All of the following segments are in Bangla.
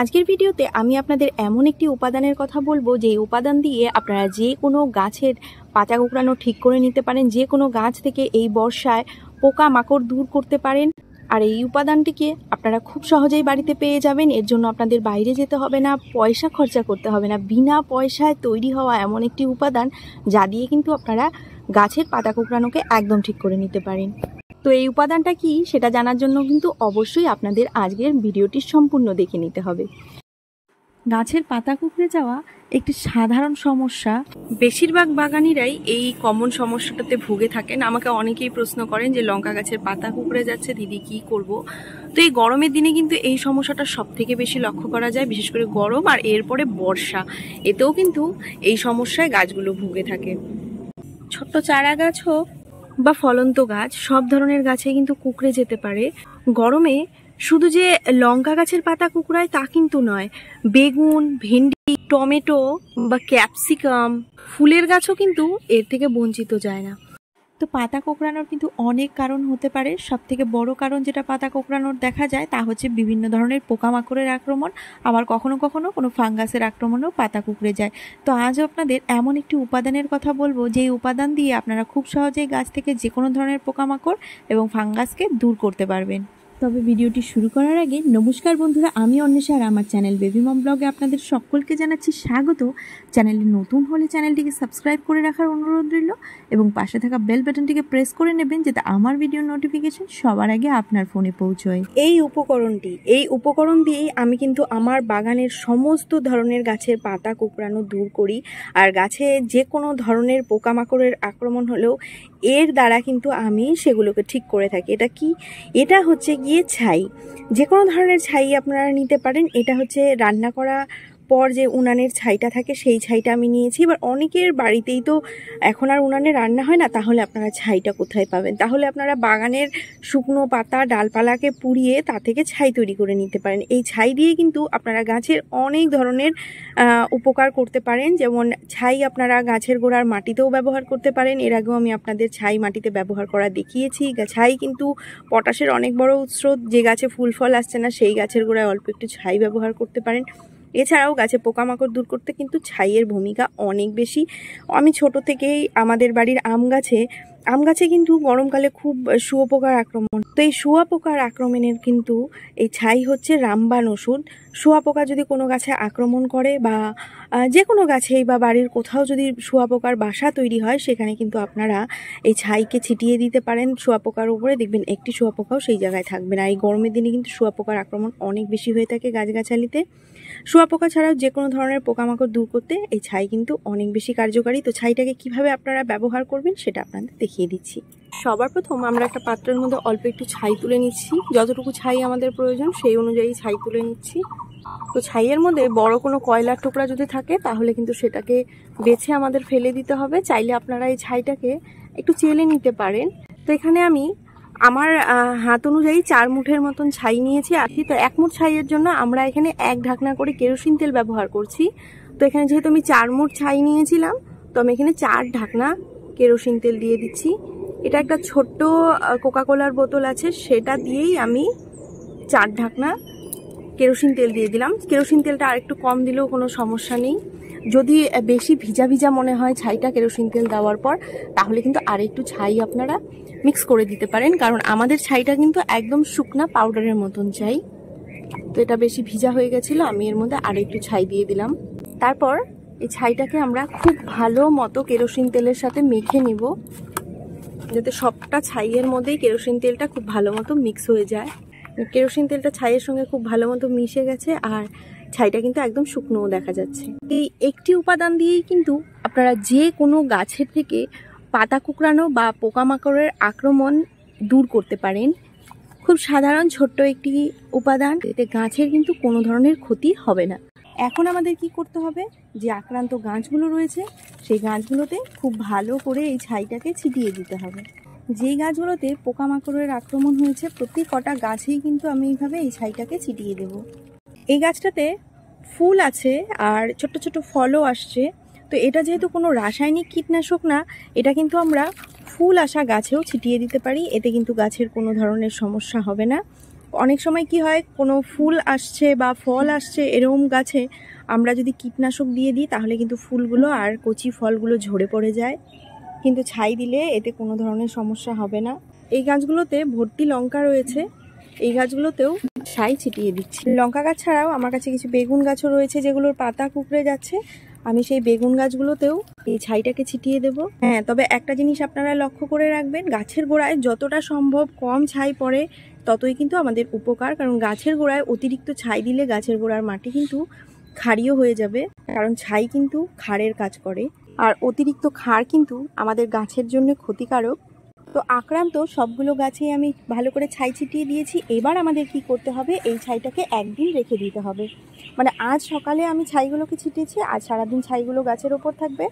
আজকের ভিডিওতে আমি আপনাদের এমন একটি উপাদানের কথা বলবো যে উপাদান দিয়ে আপনারা যে কোনো গাছের পাতা কোঁকড়ানো ঠিক করে নিতে পারেন যে কোনো গাছ থেকে এই বর্ষায় পোকা মাকড় দূর করতে পারেন আর এই উপাদানটিকে আপনারা খুব সহজেই বাড়িতে পেয়ে যাবেন এর জন্য আপনাদের বাইরে যেতে হবে না পয়সা খরচা করতে হবে না বিনা পয়সায় তৈরি হওয়া এমন একটি উপাদান যা দিয়ে কিন্তু আপনারা গাছের পাতা কোঁকড়ানোকে একদম ঠিক করে নিতে পারেন তো এই উপাদানটা কি সেটা জানার জন্য কিন্তু অবশ্যই আপনাদের আজকের ভিডিওটি সম্পূর্ণ দেখে নিতে হবে গাছের পাতা কুকড়ে যাওয়া একটি সাধারণ সমস্যা বেশিরভাগ বাগানিরাই এই কমন সমস্যাটাতে ভুগে থাকেন আমাকে অনেকেই প্রশ্ন করেন যে লঙ্কা গাছের পাতা কুকড়ে যাচ্ছে দিদি কি করব। তো এই গরমের দিনে কিন্তু এই সমস্যাটা সব থেকে বেশি লক্ষ্য করা যায় বিশেষ করে গরম আর এরপরে বর্ষা এতেও কিন্তু এই সমস্যায় গাছগুলো ভুগে থাকে ছোট্ট চারা গাছ হোক বা ফলন্ত গাছ সব ধরনের গাছে কিন্তু কুকড়ে যেতে পারে গরমে শুধু যে লঙ্কা গাছের পাতা কুকুরায় তা কিন্তু নয় বেগুন ভেন্ডি টমেটো বা ক্যাপসিকাম ফুলের গাছও কিন্তু এর থেকে বঞ্চিত যায় না তো পাতা কোঁকড়ানোর কিন্তু অনেক কারণ হতে পারে সব থেকে বড় কারণ যেটা পাতা কোঁকড়ানোর দেখা যায় তা হচ্ছে বিভিন্ন ধরনের পোকামাকড়ের আক্রমণ আবার কখনো কখনো কোনো ফাঙ্গাসের আক্রমণেও পাতা কুঁকড়ে যায় তো আজ আপনাদের এমন একটি উপাদানের কথা বলবো যেই উপাদান দিয়ে আপনারা খুব সহজেই গাছ থেকে যে কোনো ধরনের পোকামাকড় এবং ফাঙ্গাসকে দূর করতে পারবেন তবে ভিডিওটি শুরু করার আগে নমস্কার বন্ধুরা আমি অন্বেষা আর আমার চ্যানেল বেবি মম ব্লগে আপনাদের সকলকে জানাচ্ছি স্বাগত চ্যানেলে নতুন হলে চ্যানেলটিকে সাবস্ক্রাইব করে রাখার অনুরোধ রইল এবং পাশে থাকা বেল বাটনটিকে প্রেস করে নেবেন যাতে আমার ভিডিও নোটিফিকেশন সবার আগে আপনার ফোনে পৌঁছয় এই উপকরণটি এই উপকরণ দিয়েই আমি কিন্তু আমার বাগানের সমস্ত ধরনের গাছের পাতা কুকড়ানো দূর করি আর গাছে যে কোনো ধরনের পোকামাকড়ের আক্রমণ হলেও এর দ্বারা কিন্তু আমি সেগুলোকে ঠিক করে থাকি এটা কি এটা হচ্ছে গিয়ে ছাই যে কোনো ধরনের ছাই আপনারা নিতে পারেন এটা হচ্ছে রান্না করা পর যে উনানের ছাইটা থাকে সেই ছাইটা আমি নিয়েছি এবার অনেকের বাড়িতেই তো এখন আর উনানে রান্না হয় না তাহলে আপনারা ছাইটা কোথায় পাবেন তাহলে আপনারা বাগানের শুকনো পাতা ডালপালাকে পুড়িয়ে তা থেকে ছাই তৈরি করে নিতে পারেন এই ছাই দিয়ে কিন্তু আপনারা গাছের অনেক ধরনের উপকার করতে পারেন যেমন ছাই আপনারা গাছের গোড়ার মাটিতেও ব্যবহার করতে পারেন এর আগেও আমি আপনাদের ছাই মাটিতে ব্যবহার করা দেখিয়েছি ছাই কিন্তু পটাশের অনেক বড় উৎস যে গাছে ফুল ফল আসছে না সেই গাছের গোড়ায় অল্প একটু ছাই ব্যবহার করতে পারেন এছাড়াও গাছে পোকামাকড় দূর করতে কিন্তু ছাইয়ের ভূমিকা অনেক বেশি আমি ছোট থেকেই আমাদের বাড়ির আম গাছে আম গাছে কিন্তু গরমকালে খুব শুয়োপোকার আক্রমণ তো এই শুয়াপোকার আক্রমণের কিন্তু এই ছাই হচ্ছে রামবান ওষুধ শুয়াপোকা যদি কোনো গাছে আক্রমণ করে বা যে কোনো গাছেই বা বাড়ির কোথাও যদি শুয়াপোকার বাসা তৈরি হয় সেখানে কিন্তু আপনারা এই ছাইকে ছিটিয়ে দিতে পারেন শুয়াপোকার উপরে দেখবেন একটি শুয়াপোকাও সেই জায়গায় থাকবে না এই গরমের দিনে কিন্তু শুয়াপোকার আক্রমণ অনেক বেশি হয়ে থাকে গাছগাছালিতে শুয়াপোকা ছাড়াও যে কোনো ধরনের পোকামাকড় দূর করতে এই ছাই কিন্তু অনেক বেশি কার্যকারী তো ছাইটাকে কিভাবে আপনারা ব্যবহার করবেন সেটা আপনাদের দেখি দেখিয়ে দিচ্ছি সবার প্রথম আমরা একটা পাত্রের মধ্যে অল্প একটু ছাই তুলে নিচ্ছি যতটুকু ছাই আমাদের প্রয়োজন সেই অনুযায়ী ছাই তুলে নিচ্ছি তো ছাইয়ের মধ্যে বড় কোনো কয়লার টুকরা যদি থাকে তাহলে কিন্তু সেটাকে বেছে আমাদের ফেলে দিতে হবে চাইলে আপনারা এই ছাইটাকে একটু চেলে নিতে পারেন তো এখানে আমি আমার হাত অনুযায়ী চার মুঠের মতন ছাই নিয়েছি আর তো এক মুঠ ছাইয়ের জন্য আমরা এখানে এক ঢাকনা করে কেরোসিন তেল ব্যবহার করছি তো এখানে যেহেতু আমি চার মুঠ ছাই নিয়েছিলাম তো আমি এখানে চার ঢাকনা কেরোসিন তেল দিয়ে দিচ্ছি এটা একটা ছোট্ট কোকাকোলার বোতল আছে সেটা দিয়েই আমি চার ঢাকনা কেরোসিন তেল দিয়ে দিলাম কেরোসিন তেলটা আরেকটু কম দিলেও কোনো সমস্যা নেই যদি বেশি ভিজা ভিজা মনে হয় ছাইটা কেরোসিন তেল দেওয়ার পর তাহলে কিন্তু আর একটু ছাই আপনারা মিক্স করে দিতে পারেন কারণ আমাদের ছাইটা কিন্তু একদম শুকনা পাউডারের মতন ছাই তো এটা বেশি ভিজা হয়ে গেছিলো আমি এর মধ্যে আর একটু ছাই দিয়ে দিলাম তারপর এই ছাইটাকে আমরা খুব ভালো মতো কেরোসিন তেলের সাথে মেখে নিব যাতে সবটা ছাইয়ের মধ্যেই কেরোসিন তেলটা খুব ভালো মতো মিক্স হয়ে যায় কেরোসিন তেলটা ছাইয়ের সঙ্গে খুব ভালো মতো মিশে গেছে আর ছাইটা কিন্তু একদম শুকনোও দেখা যাচ্ছে এই একটি উপাদান দিয়েই কিন্তু আপনারা যে কোনো গাছের থেকে পাতা কুকড়ানো বা পোকামাকড়ের আক্রমণ দূর করতে পারেন খুব সাধারণ ছোট্ট একটি উপাদান এতে গাছের কিন্তু কোনো ধরনের ক্ষতি হবে না এখন আমাদের কি করতে হবে যে আক্রান্ত গাছগুলো রয়েছে সেই গাছগুলোতে খুব ভালো করে এই ছাইটাকে ছিটিয়ে দিতে হবে যেই গাছগুলোতে পোকামাকড়ের আক্রমণ হয়েছে প্রতি কটা গাছেই কিন্তু আমি এইভাবে এই ছাইটাকে ছিটিয়ে দেব এই গাছটাতে ফুল আছে আর ছোট ছোট ফলও আসছে তো এটা যেহেতু কোনো রাসায়নিক কীটনাশক না এটা কিন্তু আমরা ফুল আসা গাছেও ছিটিয়ে দিতে পারি এতে কিন্তু গাছের কোনো ধরনের সমস্যা হবে না অনেক সময় কি হয় কোনো ফুল আসছে বা ফল আসছে এরকম গাছে আমরা যদি কীটনাশক দিয়ে দিই তাহলে কিন্তু ফুলগুলো আর কচি ফলগুলো ঝরে পড়ে যায় কিন্তু ছাই দিলে এতে কোনো ধরনের সমস্যা হবে না এই গাছগুলোতে ভর্তি লঙ্কা রয়েছে এই গাছগুলোতেও ছাই ছিটিয়ে দিচ্ছি লঙ্কা গাছ ছাড়াও আমার কাছে কিছু বেগুন গাছও রয়েছে যেগুলোর পাতা কুকড়ে যাচ্ছে আমি সেই বেগুন গাছগুলোতেও এই ছাইটাকে ছিটিয়ে দেব হ্যাঁ তবে একটা জিনিস আপনারা লক্ষ্য করে রাখবেন গাছের গোড়ায় যতটা সম্ভব কম ছাই পড়ে ততই কিন্তু আমাদের উপকার কারণ গাছের গোড়ায় অতিরিক্ত ছাই দিলে গাছের গোড়ার মাটি কিন্তু খাড়িও হয়ে যাবে কারণ ছাই কিন্তু খাড়ের কাজ করে আর অতিরিক্ত খাড় কিন্তু আমাদের গাছের জন্য ক্ষতিকারক তো আক্রান্ত সবগুলো গাছে আমি ভালো করে ছাই ছিটিয়ে দিয়েছি এবার আমাদের কি করতে হবে এই ছাইটাকে একদিন রেখে দিতে হবে মানে আজ সকালে আমি ছাইগুলোকে ছিটিয়েছি আর সারাদিন ছাইগুলো গাছের ওপর থাকবে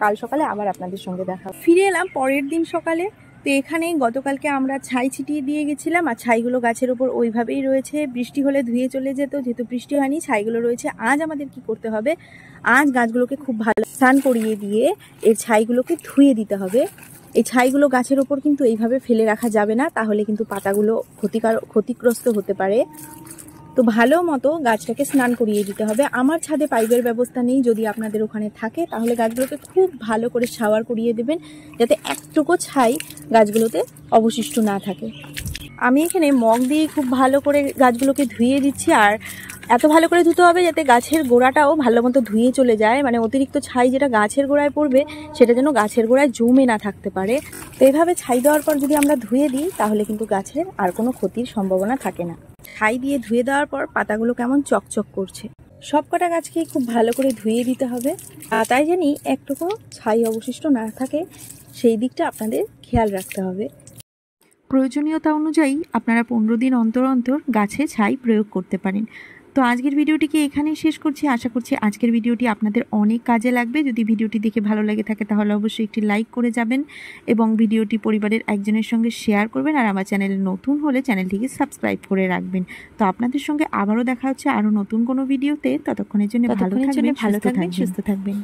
কাল সকালে আবার আপনাদের সঙ্গে দেখা ফিরে এলাম পরের দিন সকালে তো এখানে গতকালকে আমরা ছাই ছিটিয়ে দিয়ে গেছিলাম আর ছাইগুলো গাছের ওপর ওইভাবেই রয়েছে বৃষ্টি হলে ধুয়ে চলে যেত যেহেতু বৃষ্টি হয়নি ছাইগুলো রয়েছে আজ আমাদের কি করতে হবে আজ গাছগুলোকে খুব ভালো স্নান করিয়ে দিয়ে এর ছাইগুলোকে ধুয়ে দিতে হবে এই ছাইগুলো গাছের ওপর কিন্তু এইভাবে ফেলে রাখা যাবে না তাহলে কিন্তু পাতাগুলো ক্ষতিকার ক্ষতিগ্রস্ত হতে পারে তো ভালো মতো গাছটাকে স্নান করিয়ে দিতে হবে আমার ছাদে পাইপের ব্যবস্থা নেই যদি আপনাদের ওখানে থাকে তাহলে গাছগুলোকে খুব ভালো করে শাওয়ার করিয়ে দেবেন যাতে একটুকু ছাই গাছগুলোতে অবশিষ্ট না থাকে আমি এখানে মগ দিয়ে খুব ভালো করে গাছগুলোকে ধুয়ে দিচ্ছি আর এত ভালো করে ধুতে হবে যাতে গাছের গোড়াটাও ভালো মতো ধুয়ে চলে যায় মানে অতিরিক্ত ছাই যেটা গাছের গোড়ায় পড়বে সেটা যেন গাছের গোড়ায় জমে না থাকতে পারে তো এভাবে ছাই দেওয়ার পর যদি আমরা ধুয়ে দিই তাহলে কিন্তু গাছের আর কোনো ক্ষতির সম্ভাবনা থাকে না ছাই দিয়ে ধুয়ে দেওয়ার পর পাতাগুলো কেমন চকচক করছে সব কটা গাছকে খুব ভালো করে ধুয়ে দিতে হবে তাই জানি একটুকু ছাই অবশিষ্ট না থাকে সেই দিকটা আপনাদের খেয়াল রাখতে হবে প্রয়োজনীয়তা অনুযায়ী আপনারা পনেরো দিন অন্তর অন্তর গাছে ছাই প্রয়োগ করতে পারেন তো আজকের ভিডিওটিকে এখানেই শেষ করছি আশা করছি আজকের ভিডিওটি আপনাদের অনেক কাজে লাগবে যদি ভিডিওটি দেখে ভালো লাগে থাকে তাহলে অবশ্যই একটি লাইক করে যাবেন এবং ভিডিওটি পরিবারের একজনের সঙ্গে শেয়ার করবেন আর আমার চ্যানেল নতুন হলে চ্যানেলটিকে সাবস্ক্রাইব করে রাখবেন তো আপনাদের সঙ্গে আবারও দেখা হচ্ছে আরও নতুন কোনো ভিডিওতে ততক্ষণের জন্য ভালো থাকবেন ভালো থাকবেন সুস্থ থাকবেন